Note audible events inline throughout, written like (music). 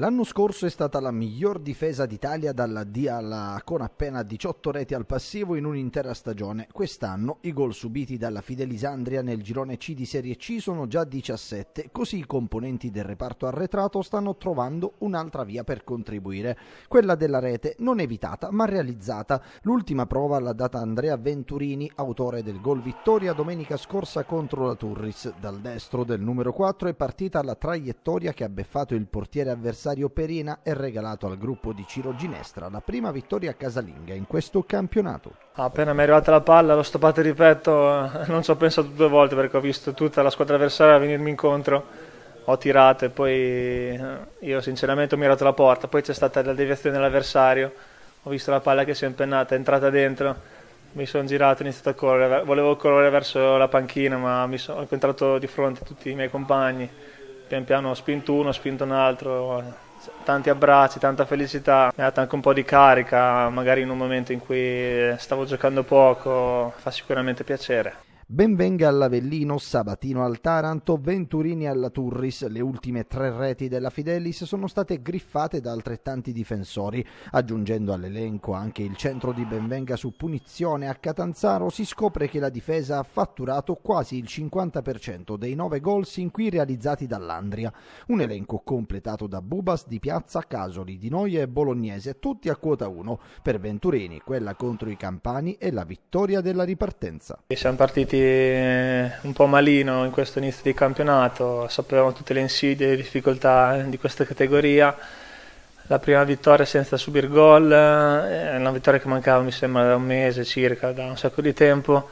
L'anno scorso è stata la miglior difesa d'Italia dalla D alla A con appena 18 reti al passivo in un'intera stagione. Quest'anno i gol subiti dalla Fidelisandria nel girone C di Serie C sono già 17, così i componenti del reparto arretrato stanno trovando un'altra via per contribuire, quella della rete non evitata ma realizzata. L'ultima prova l'ha data Andrea Venturini, autore del gol vittoria domenica scorsa contro la Turris. Dal destro del numero 4 è partita la traiettoria che ha beffato il portiere avversario Rosario Perina e regalato al gruppo di Ciro Ginestra la prima vittoria casalinga in questo campionato. Ah, appena mi è arrivata la palla, l'ho stoppato di petto, (laughs) non ci ho pensato due volte perché ho visto tutta la squadra avversaria venirmi incontro. Ho tirato e poi eh, io sinceramente ho mirato la porta, poi c'è stata la deviazione dell'avversario, ho visto la palla che si è impennata, è entrata dentro mi sono girato, ho iniziato a correre, volevo correre verso la panchina ma mi sono incontrato di fronte tutti i miei compagni, pian piano ho spinto uno, ho spinto un altro, tanti abbracci, tanta felicità, mi ha dato anche un po' di carica, magari in un momento in cui stavo giocando poco, fa sicuramente piacere. Benvenga all'Avellino, Sabatino al Taranto, Venturini alla Turris. Le ultime tre reti della Fidelis sono state griffate da altrettanti difensori. Aggiungendo all'elenco anche il centro di Benvenga su punizione a Catanzaro, si scopre che la difesa ha fatturato quasi il 50% dei nove gol sin qui realizzati dall'Andria. Un elenco completato da Bubas di Piazza, Casoli, Di Noia e Bolognese, tutti a quota 1. Per Venturini, quella contro i Campani è la vittoria della ripartenza. E siamo partiti eh, un po' malino in questo inizio di campionato, sapevamo tutte le insidie e le difficoltà eh, di questa categoria. La prima vittoria senza subir gol, eh, una vittoria che mancava mi sembra da un mese circa, da un sacco di tempo.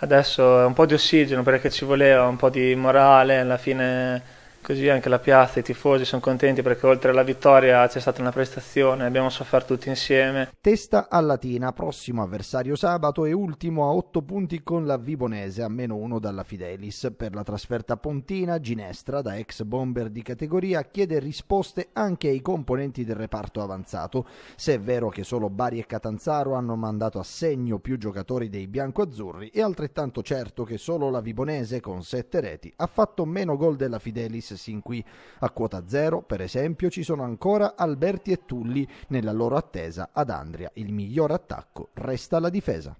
Adesso è un po' di ossigeno perché ci voleva un po' di morale, alla fine così anche la piazza, i tifosi sono contenti perché oltre alla vittoria c'è stata una prestazione, abbiamo sofferto tutti insieme. Testa a Latina, prossimo avversario sabato e ultimo a 8 punti con la Vibonese, a meno 1 dalla Fidelis. Per la trasferta pontina, Ginestra, da ex bomber di categoria, chiede risposte anche ai componenti del reparto avanzato. Se è vero che solo Bari e Catanzaro hanno mandato a segno più giocatori dei biancoazzurri, è altrettanto certo che solo la Vibonese, con 7 reti, ha fatto meno gol della Fidelis sin qui. A quota zero, per esempio, ci sono ancora Alberti e Tulli nella loro attesa ad Andria. Il miglior attacco resta la difesa.